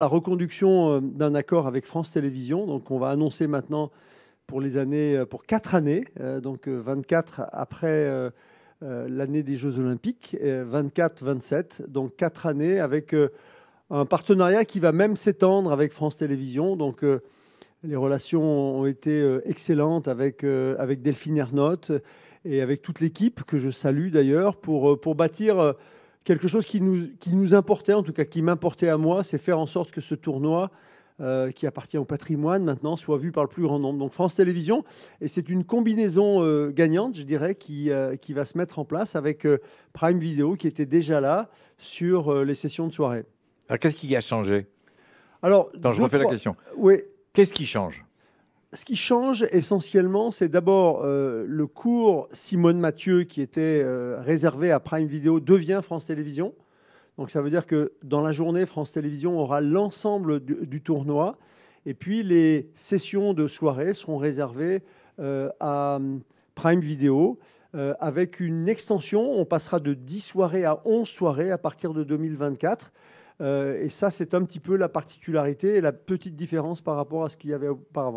la reconduction euh, d'un accord avec France Télévisions. Donc, on va annoncer maintenant pour les années, euh, pour quatre années, euh, donc 24 après l'année des Jeux Olympiques, 24-27, donc quatre années avec un partenariat qui va même s'étendre avec France Télévisions. Donc, les relations ont été excellentes avec, avec Delphine Ernotte et avec toute l'équipe que je salue d'ailleurs pour, pour bâtir quelque chose qui nous, qui nous importait, en tout cas qui m'importait à moi, c'est faire en sorte que ce tournoi euh, qui appartient au patrimoine maintenant soit vu par le plus grand nombre. Donc France Télévisions, et c'est une combinaison euh, gagnante, je dirais, qui, euh, qui va se mettre en place avec Prime Video qui était déjà là sur les sessions de soirée. Alors qu'est-ce qui a changé Alors, je refais la question. Oui. Qu'est-ce qui change ce qui change essentiellement, c'est d'abord euh, le cours Simone Mathieu qui était euh, réservé à Prime Video devient France Télévisions. Donc ça veut dire que dans la journée, France Télévisions aura l'ensemble du, tournoi. Et puis les sessions de soirée seront réservées euh, à Prime Video avec une extension. On passera de 10 soirées à 11 soirées à partir de 2024. et ça, c'est un petit peu la particularité et la petite différence par rapport à ce qu'il y avait auparavant.